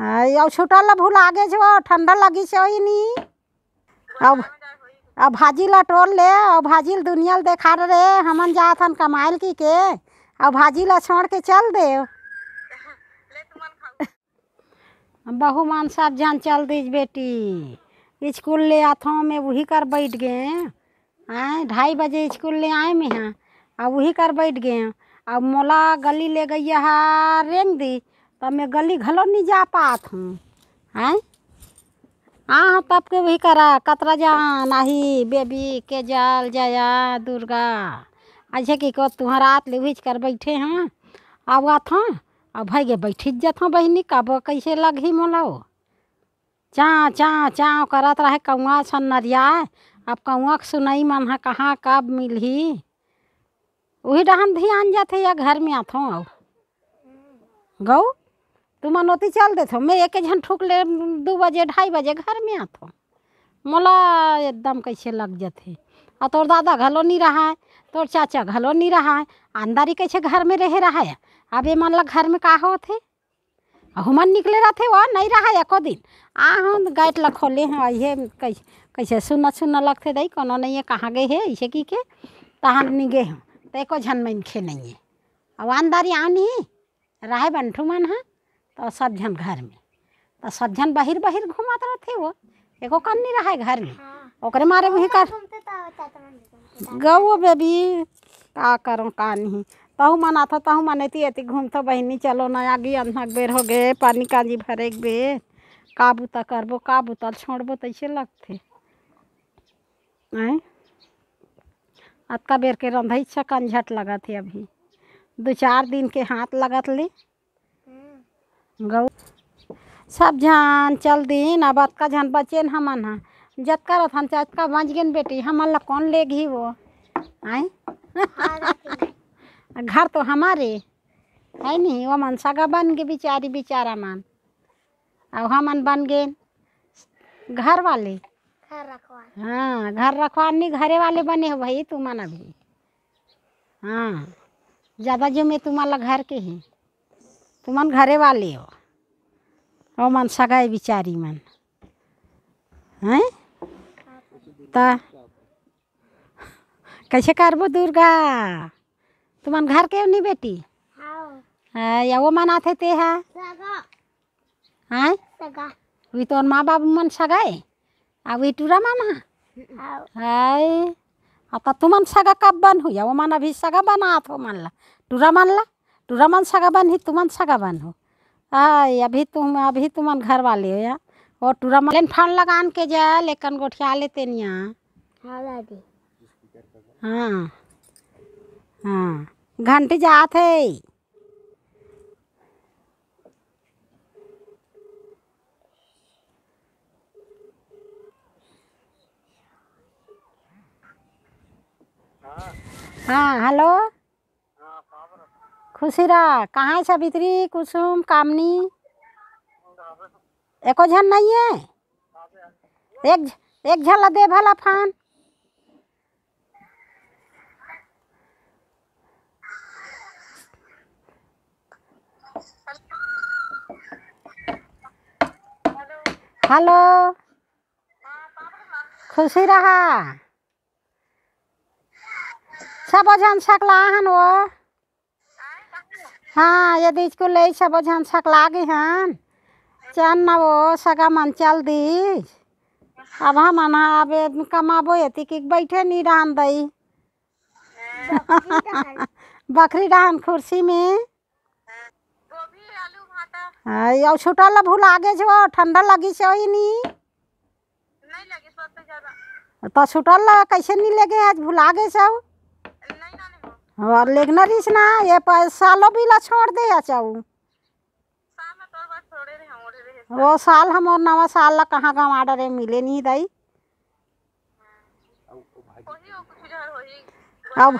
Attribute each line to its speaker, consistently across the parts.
Speaker 1: हाय छोटा ला आगे जो ठंडा लगी छो अब अब भाजी ला टोल ले और भाजी दुनिया देखा रे हमन जात हन कमाइल की के अब भाजी ला छोड़ के चल दे बहु मान सब जान चल दीज बेटी स्कूल ले आथों में वही कर बैठ गए आए ढाई बजे स्कूल ले आए में हाँ अब वही कर बैठ गए अब मोला गली ले गई है रेंग दी तब तो मैं गली घलो नहीं जा पात हूँ हैं हाँ तब के वही करा कतरा जा नाही बेबी के जल जया दुर्गा अच्छे कि तुम रात ले कर बैठे हैं आवत हाँ अब भाई गे बैठ जात हाँ बहनी कब कैसे लगही हो चाँ चा चाँ करत रहे कौआ सन नरिया अब कौआ के सुनई मन है कहाँ कब मिलही वही डहन ध्यान जाते या घर में आथों गऊ तुम अनोती चल दे थो मैं एक झन ठुक ले दो बजे ढाई बजे घर में आतो मोला एकदम कैसे लग जाते और तोर दादा घलो नहीं रहा है तोर चाचा घलो नहीं रहा है अंदारी कैसे घर में रह रहा है अब ये मान लग घर में का होते हुमन निकले रहते वह नहीं रहा है एको दिन आ हम गाइट ला खोले हैं ये कैसे कैसे सुना सुना लगते दई को नहीं है कहाँ गए है ऐसे की के तहाँ नहीं गए हूँ तो एको झन मैं खे नहीं है अब अंदारी आनी रहा बंठू मन हाँ तो सब जन घर में तो सब जन बाहर बाहर घुमाते रहते वो एको कान नहीं रहा है घर में हाँ। ओकरे मारे वही कर गौ बेबी का करो का नहीं तहु मन आता तहु मन एती एती घूमते बहनी चलो ना आगे अंधक बेर हो गए पानी काजी भरे एक बेर का बूता करबो का बूता छोड़बो तैसे लगते आए अतका बेर के रंधई छ कंझट लगत है अभी दो चार दिन के हाथ लगत ले गौ सब झन चल दिन अब अतका झन बचेन हमन हा जतका रथन अतका बच गेन बेटी हमन ला कौन ले घी वो आए घर तो हमारे है नहीं वो मन सगा बन गए बिचारी बिचारा मन और हमन बन गए घर वाले हाँ घर रखवान नहीं घरे वाले बने हो भाई तुम अभी हाँ ज़्यादा जो मैं तुम्हारा घर के हैं तुमन घरे वाले हो और मन सगाई बिचारी मन हैं ता कैसे करबो दुर्गा तुमन घर के नहीं बेटी हाँ या वो मन आते ते है हाँ वी तो माँ बाबू मन सगाए आ वी टूरा मन हाय अब तुमन सगा कब बन हुई वो मन अभी सगा बना हो मन ला टूरा मन ला तू रमन सगाबन ही तुमन सगाबन हो आय अभी तुम अभी तुमन घर वाले हो या और तू रमन लेन फन लगान के जा लेकिन गोठिया लेते नहीं हाँ दादी हाँ हाँ घंटी जात है हाँ हेलो हाँ, खुशीरा कहाँ है सावित्री कुसुम कामनी एको झन नहीं है एक एक झला दे भला फान हेलो खुशी रहा सब जन सकला हन वो हाँ यदि इसको ले सब जन सक लागे हन चल ना वो सगा मन चल दी अब हम ना अब कमाबो यति कि बैठे नहीं रहन दई बकरी रहन कुर्सी में हाँ और छोटा ला भूल आगे जो ठंडा लगी से ही नहीं नहीं तो छोटा ला कैसे नहीं लगे आज भूला गए सब और लेखना रिसना ये सालो बिला छोड़ दे या चाऊ वो साल हम और नवा साल ला कहाँ का मार्डर है मिले नहीं दाई हाँ। अब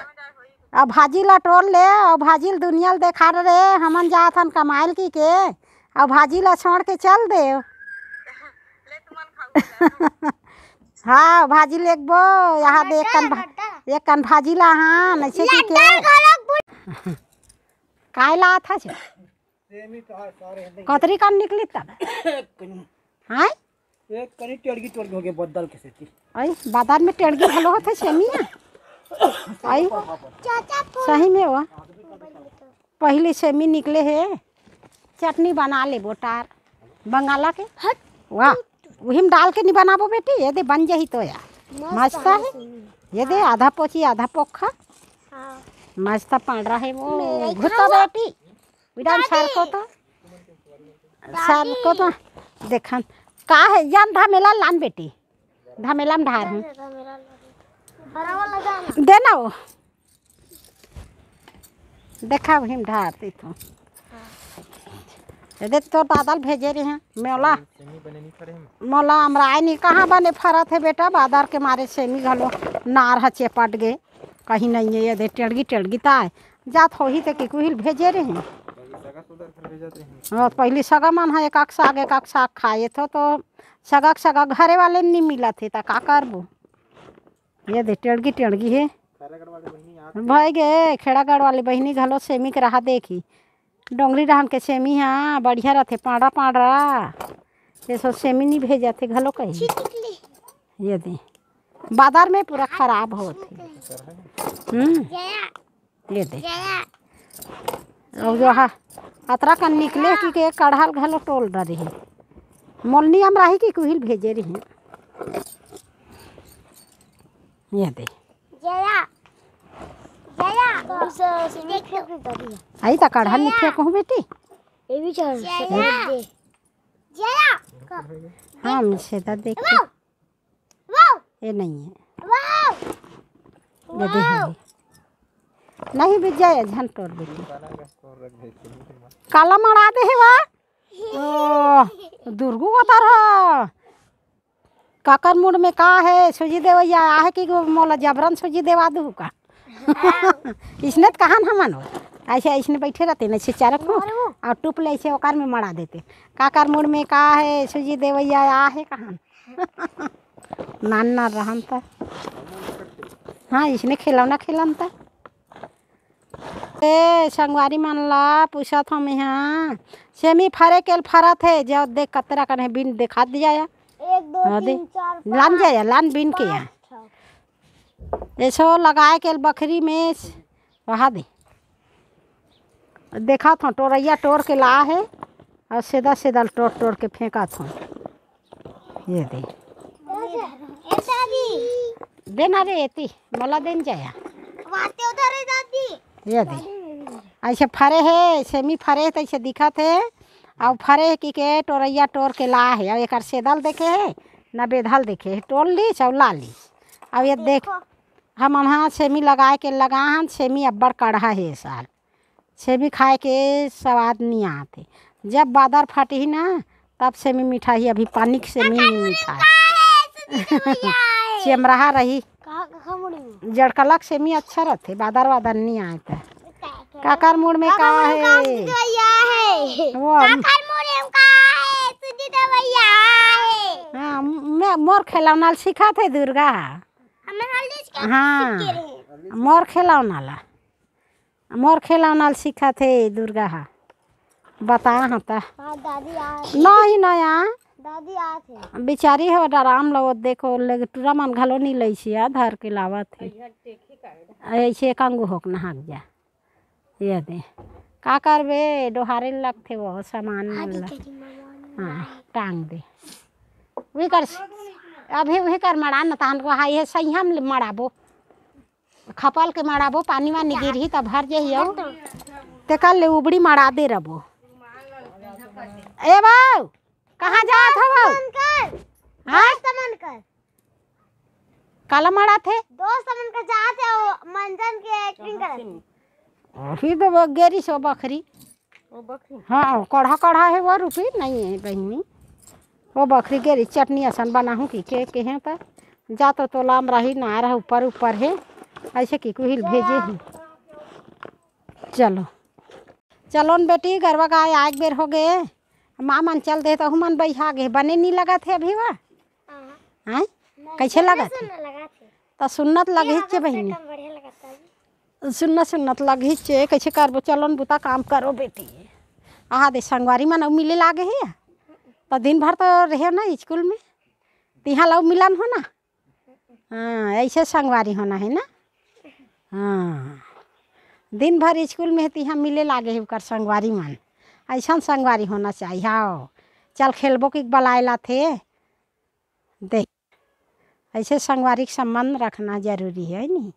Speaker 1: अब भाजी ला टोल ले अब भाजी दुनिया देखा रे हमन जा हन कमाइल की के अब भाजी ला छोड़ के चल दे हाँ भाजी बो यहाँ देख कर ये कन भाजी भाजीला हाँ नैसे की के काय ला था छे सेमी तो है सारे कतरी कन निकली तब हाय एक करी टेड़गी टोड़ हो गए बदल के सेती आई बादार में टेड़गी भलो होते सेमी ना आई सही में वो पहले सेमी निकले है चटनी बना ले बोटार बंगाला के वाह वही में डाल के नहीं बनाबो बेटी ये दे बन जाही तो यार मस्त है ये दे हाँ। आधा पोछी आधा पोखा हाँ। मस्त पांडरा है वो घुता बेटी विडान सार को तो सार को तो देखन का है जान धा मेला लान बेटी धामेला में ढार हूँ देना वो देखा हम ढारती तो दे तो बादल भेजे रहे हैं मोला मोला हमारा आई नहीं कहाँ बने फरत है बेटा बादल के मारे सेमी घलो नार ह चेपट गए कहीं नहीं है यदि दे टेड़गी टेड़गी ताय जात हो ही तो कि कुहिल भेजे रहे हैं पहले सगा मन है एक आख साग एक आख साग खाए थो तो सगा सगा घरे वाले नहीं मिला थे तो का करबो ये दे टेड़गी टेड़गी है भाई गे खेड़ागढ़ वाली बहनी घलो सेमी के रहा देखी डोंगरी डहन के सेमी हाँ बढ़िया रहते पाड़ा पाड़ा सब सेमी नहीं भेज जाते घलो कहीं दे बाजार में पूरा खराब होते हम्म। ये दे और जो है अतरा का निकले कि के कढ़ाल घलो टोल रही मोलनी हम रही कि कुहिल भेजे रही ये दे आई तो काढ़ा लिखे कहूँ बेटी ये भी चल चढ़ हाँ निषेधा देख ये नहीं है दीदी है नहीं विजय झन तोर बेटी काला मारा दे है वाह दुर्गु गोतर हो काकर मुड़ में का है सूजी देवैया आहे कि मोला जबरन सूजी देवा दू का इसने तो कहाँ हमन हो ऐसे इसने बैठे रहते ना चारक को और टूप ले ऐसे ओकार में मरा देते काकर मोड़ में का है सूजी देवैया आ है कहाँ नान ना रहन था हाँ इसने खिलौना खिलन था ए संगवारी मान ला पूछत हम यहाँ सेमी फरे के फरत है जब देख कतरा कने बिन दिखा दिया या एक दो हाँ, तीन चार लान जाया लान बिन के यहाँ ऐसो लगाए के बकरी में रहा दे देखा था टोरैया टोर के ला है और सीधा सीधा टोर टोर के फेंका था ये दे देना रे एती मोला देन जाया वाते उधर है दादी ये दे ऐसे फरे है सेमी फरे है तो ऐसे दिखा थे और फरे है कि के टोरैया टोर के ला है और एक सीधल देखे है ना बेधल देखे है टोल ली और ला लीस और ये देख हम अहाँ सेमी लगाए के लगा हन सेमी अब्बड़ कड़हा है साल सेमी खाए के स्वाद नहीं आते जब बादर फटी ना तब सेमी मीठा ही अभी पानी की सेमी नहीं मीठा चेमराहा रही जड़कलक सेमी अच्छा रहते बादर वादर नहीं आए थे काकर मोड़ में का है वो तो हाँ मोर खिलौना सीखा थे दुर्गा हाँ, हाँ मोर खिलौना ला मोर खिलौना सीखा थे दुर्गा हा बता हाँ ता हाँ, नहीं नया दादी बिचारी हो डराम लव देखो लेकिन टूरा मन घलो नहीं लई छिया धर के लावा थे ऐसे कंगू होक नहाक जा ये दे का करबे डोहारे थे वो सामान हाँ टांग दे वी कर अभी वही कर मड़ा न तहन को हाई है सही हम मड़ाबो खपल के मराबो पानी वानी गिरही तो भर जइयो ते कल ले उबड़ी मरा दे रबो ए बाऊ कहाँ जा हो बाऊ हां समन कर काला मड़ा थे दोस्त मन का जात है मंजन के एक्टिंग कर फिर तो वो गेरी सो बकरी ओ बकरी हां कढ़ा कढ़ा है वो रुपी नहीं है बहनी वो बकरी के चटनी असन बनाहूँ कि के हैं तो जा तो लाम रही ना रहा ऊपर ऊपर है ऐसे कि कुहिल भेजे हैं चलो चलो बेटी गरबा गाय एक बेर हो गए माँ मन चल दे तो मन बैठा गए बने नहीं लगा थे अभी वह हैं हाँ। कैसे लगा थे तो सुन्नत लगे चे बहनी सुन्नत सुन्नत लगे चे कैसे करबो चलो बुता काम करो बेटी आहा दे संगवारी मन मिले लागे है तो दिन भर तो रहे ना स्कूल में तिहा तो लव मिलन हो ना हाँ ऐसे संगवारी होना है ना हाँ दिन भर स्कूल में तिहा तो मिले लागे है कर संगवारी मन ऐसा संगवारी होना चाहिए हाँ चल खेलबो कि बलाए ला थे देख ऐसे संगवारी संबंध रखना जरूरी है नहीं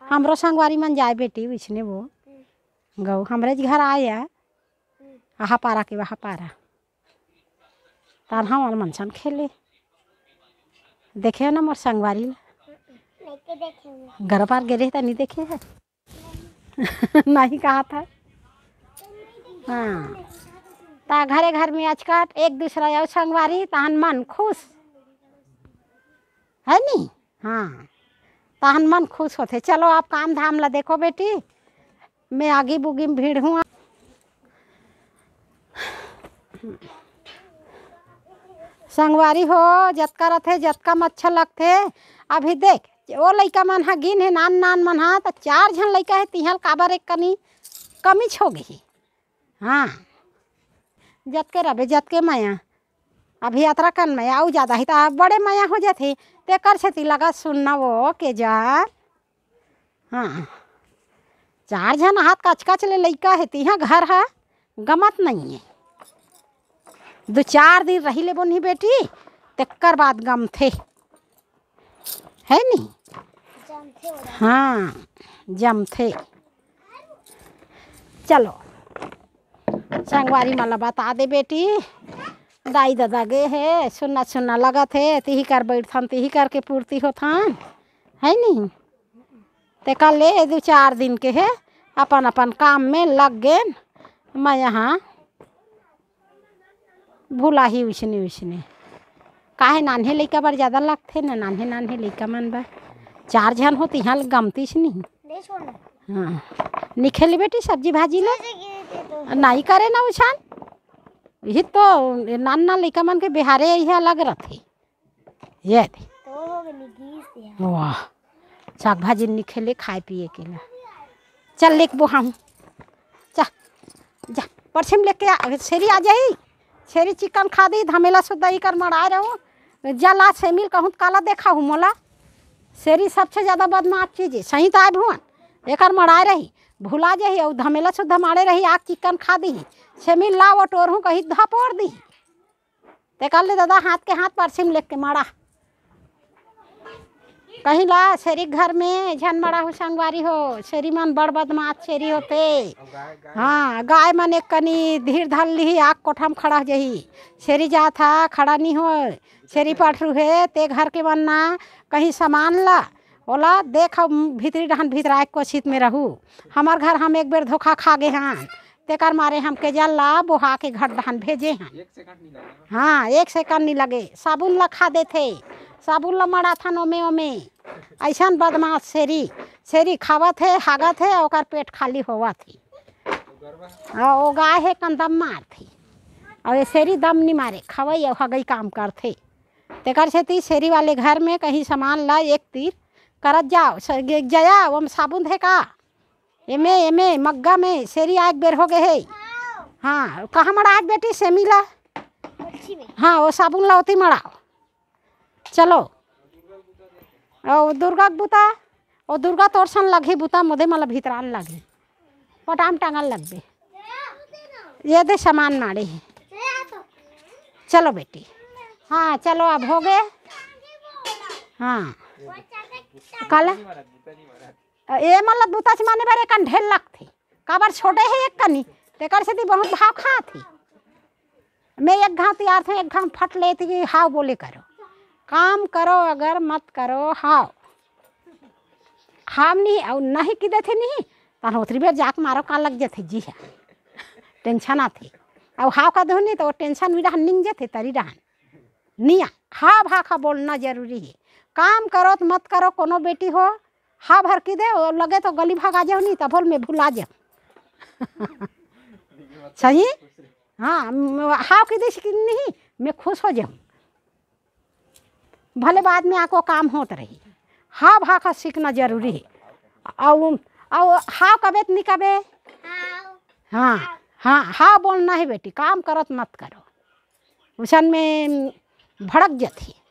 Speaker 1: हाँ। हमरो संगवारी मन जाए बेटी उसने वो हम्म। गौ हमारे घर आया हम्म। आहा पारा के वहा पारा তার আমার মনসান खेले देखे हो ना मोर संगवारी तो घर पार गिरे तो नहीं देखे है नहीं कहा था हाँ ता घरे घर में अचकट एक दूसरा और संगवारी तहन मन खुश है नी हाँ तहन मन खुश होते चलो आप काम धाम ला देखो बेटी मैं आगे बुगी में भीड़ हूँ संगवारी हो जतका रथे जतका मच्छर लगते अभी देख वो लड़का मन हा गिन है नान नान मन हा तो चार झन लड़का है तिहल काबर एक कनी कमी छो गई हाँ जतके रबे जतके माया अभी यात्रा कन माया और ज़्यादा ही तो बड़े माया हो जाते तेकर छती लगा सुनना वो के जा हाँ चार झन हाथ कचकच ले लड़का है तिहा घर है गमत नहीं है दो चार दिन रही ले बोनी बेटी तकर बाद गम थे है नहीं हाँ जम थे चलो संगवारी माला बता दे बेटी दाई दादा गए है सुनना सुनना लगा थे तिही कर बैठन तिही करके पूर्ति होथन है नहीं ते कल ले दो चार दिन के है अपन अपन काम में लग गए मैं यहाँ भूला ही वैसने वैसने काहे नान्हे लैका बार ज़्यादा लगते ना नान्हे नान्हे लैका मन बार चार जन हो तो यहाँ गमतीस नहीं हाँ निखेली बेटी सब्जी भाजी ले नहीं करे ना उछान यही तो नाना नान लइका मन के बिहारे यही अलग रहते ये तो वाह साग भाजी निखेले खाए पिए के लिए चल लेक चल जा परछिम लेके शेरी आ जाए छेरी चिकन दी धमेला सुधा कर मरा रहो जला से मिल कहूँ काला देखा हूँ मोला शेरी सबसे ज़्यादा बदमाश चीज है सही तो आए भुवन एक मड़ाए रही भुला जही और धमेला सुधा मारे रही आग चिकन खा दी से मिल लाओ टोर हूँ कहीं धपोर दी तेकर ले दादा हाथ के हाथ पर सिम लेके मरा कहीं ला शेरी घर में झन हो संगवारी हो शेरी मन बड़ बदमाश शेरी हो पे हाँ गाय मन एक कनी धीर धल ली आग कोठम खड़ा हो जही शेरी जा था खड़ा नहीं हो शेरी पाठ है ते घर के मन ना कहीं सामान ला ओला देख भीतरी डहन को छीत में रहू हमार घर हम एक बेर धोखा खा गए हन तेकर मारे के जल ला बोहा के घर डहन भेजे हैं हाँ एक सेकंड नहीं लगे साबुन ला खा देते साबुन मारा था नोमे ओमे ऐसा बदमाश शेरी शेरी खावत थे हागत है और पेट खाली हुआ थी वो गाय है कन दम मार थी और ये शेरी दम नहीं मारे खवई और हगई काम करते तेकर ती शेरी वाले घर में कहीं सामान ला एक तीर करत जाओ जया वो साबुन है का एमे एमे मग्गा में शेरी आग बेर हो गए है हाँ कहाँ मड़ा आग बेटी से मिला हाँ वो साबुन लाओती मड़ाओ चलो और दुर्गा बूता और दुर्गा तोरसन सन लगे बूता मोदे मतलब भीतरान लगे पटाम लग गए ये दे सामान मारे है चलो बेटी हाँ चलो अब हो गए हाँ कल ये मतलब बूता माने बार कन ढेर लगती काबर छोटे है एक कनी तेकर से बहुत भाव खा थी मैं एक घाव तैयार थे एक घाव फट लेती हाव बोले करो काम करो अगर मत करो हाव हाव नहीं और नहीं किदे थे नहीं तन उतरी बेर जाक मारो हाँ। का लग जाते जी है टेंशन आती और हाव का धोनी तो टेंशन भी रहन जाते तरी रहन निया हाव भा खा बोलना जरूरी है काम करो तो मत करो कोनो बेटी हो हा भर की दे और लगे तो गली भागा जाओ नहीं तब मैं भुला जाओ सही हाँ हाव की दे नहीं मैं खुश हो जाऊँ भले बाद में आपको काम होत रही हाव भाव का सीखना जरूरी है और और हा कबे नहीं कबे हाँ हाँ हाँ बोलना है बेटी काम करत मत करो उसन में भड़क जाती